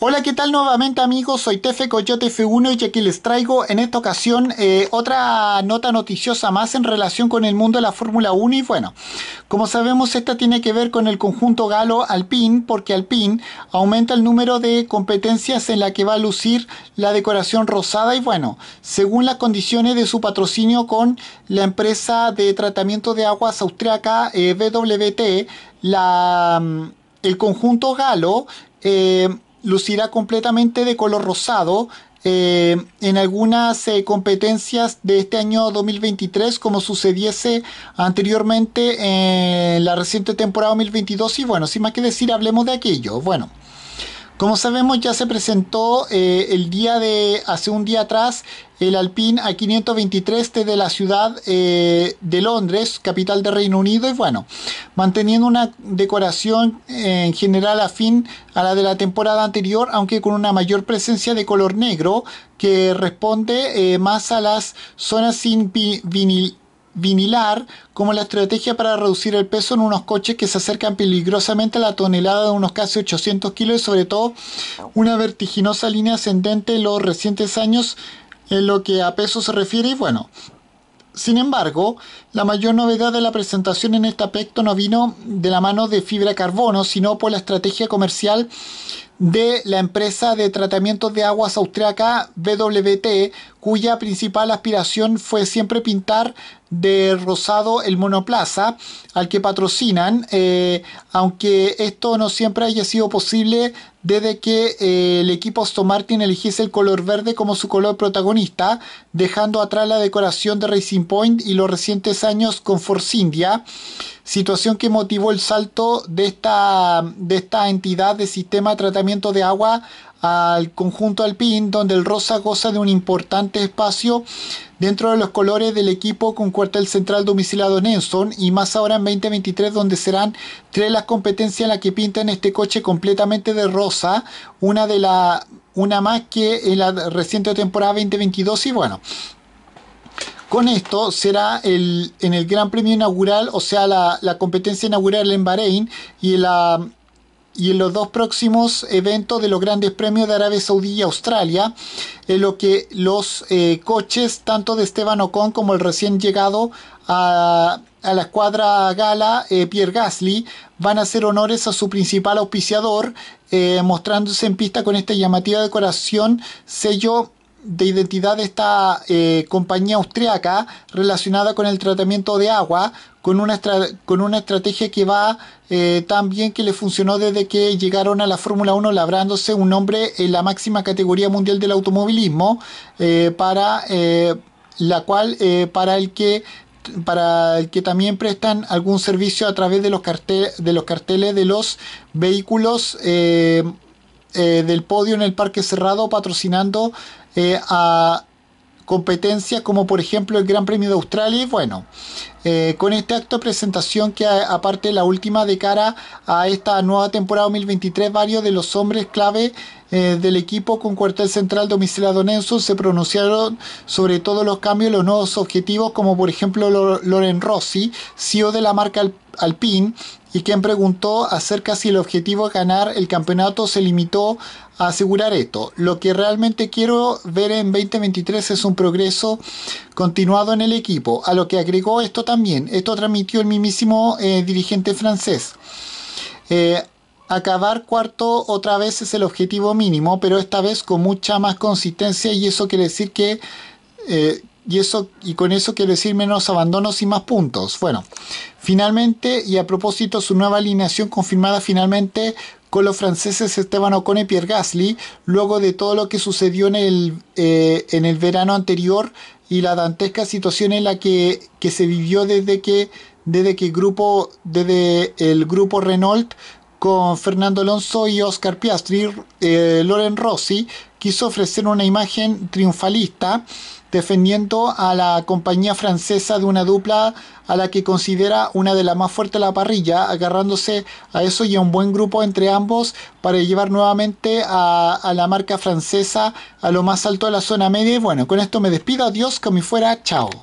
Hola, ¿qué tal nuevamente amigos? Soy Tefe Coyote F1 y aquí les traigo en esta ocasión eh, otra nota noticiosa más en relación con el mundo de la Fórmula 1 y bueno, como sabemos esta tiene que ver con el conjunto galo Alpine porque Alpine aumenta el número de competencias en la que va a lucir la decoración rosada y bueno, según las condiciones de su patrocinio con la empresa de tratamiento de aguas austriaca eh, BWT, la, mm, el conjunto galo eh, lucirá completamente de color rosado eh, en algunas eh, competencias de este año 2023 como sucediese anteriormente en la reciente temporada 2022 y bueno, sin más que decir, hablemos de aquello. Bueno, como sabemos, ya se presentó eh, el día de hace un día atrás el Alpine A523 desde la ciudad eh, de Londres, capital de Reino Unido, y bueno, manteniendo una decoración eh, en general afín a la de la temporada anterior, aunque con una mayor presencia de color negro que responde más a las zonas sin vinil vinilar como la estrategia para reducir el peso en unos coches que se acercan peligrosamente a la tonelada de unos casi 800 kilos y sobre todo una vertiginosa línea ascendente en los recientes años en lo que a peso se refiere y bueno. Sin embargo, la mayor novedad de la presentación en este aspecto no vino de la mano de fibra carbono, sino por la estrategia comercial de la empresa de tratamiento de aguas austriaca BWT, cuya principal aspiración fue siempre pintar de Rosado el Monoplaza, al que patrocinan, eh, aunque esto no siempre haya sido posible desde que eh, el equipo Aston Martin eligiese el color verde como su color protagonista, dejando atrás la decoración de Racing Point y los recientes años con Force India, situación que motivó el salto de esta, de esta entidad de sistema de tratamiento de agua al conjunto alpín, donde el rosa goza de un importante espacio dentro de los colores del equipo con cuartel central domiciliado en y más ahora en 2023 donde serán tres las competencias en las que pintan este coche completamente de rosa, una de la una más que en la reciente temporada 2022 y bueno, con esto será el, en el Gran Premio Inaugural, o sea, la, la competencia inaugural en Bahrein y la y en los dos próximos eventos de los grandes premios de Arabia Saudí y Australia, en lo que los eh, coches tanto de Esteban Ocon como el recién llegado a, la escuadra gala eh, Pierre Gasly van a hacer honores a su principal auspiciador, eh, mostrándose en pista con esta llamativa decoración sello de identidad de esta eh, compañía austriaca relacionada con el tratamiento de agua, con una, con una estrategia que va eh, tan bien que le funcionó desde que llegaron a la Fórmula 1 labrándose un nombre en la máxima categoría mundial del automovilismo, eh, para la cual, para el que para el que también prestan algún servicio a través de los, de los carteles de los vehículos del podio en el parque cerrado patrocinando eh, a competencias como por ejemplo el Gran Premio de Australia y bueno, eh, con este acto de presentación que aparte la última de cara a esta nueva temporada 2023 varios de los hombres clave eh, del equipo con cuartel central domiciliado en se pronunciaron sobre todos los cambios y los nuevos objetivos, como por ejemplo Loren Rossi, CEO de la marca Alpine, y quien preguntó acerca si el objetivo de ganar el campeonato se limitó a asegurar esto. Lo que realmente quiero ver en 2023 es un progreso continuado en el equipo, a lo que agregó esto también. Esto transmitió el mismísimo eh, dirigente francés. Eh, Acabar cuarto otra vez es el objetivo mínimo, pero esta vez con mucha más consistencia y eso quiere decir que... Eh, y, eso, y con eso quiere decir menos abandonos y más puntos. Bueno, finalmente, y a propósito, su nueva alineación confirmada finalmente con los franceses Esteban Ocon y Pierre Gasly, luego de todo lo que sucedió en el, eh, en el verano anterior y la dantesca situación en la que, se vivió desde que, desde que grupo, desde el grupo Renault con Fernando Alonso y Oscar Piastri, eh, Loren Rossi quiso ofrecer una imagen triunfalista defendiendo a la compañía francesa de una dupla a la que considera una de las más fuertes de la parrilla, agarrándose a eso y a un buen grupo entre ambos para llevar nuevamente a, la marca francesa a lo más alto de la zona media. Y bueno, con esto me despido, adiós, como fuera, chao.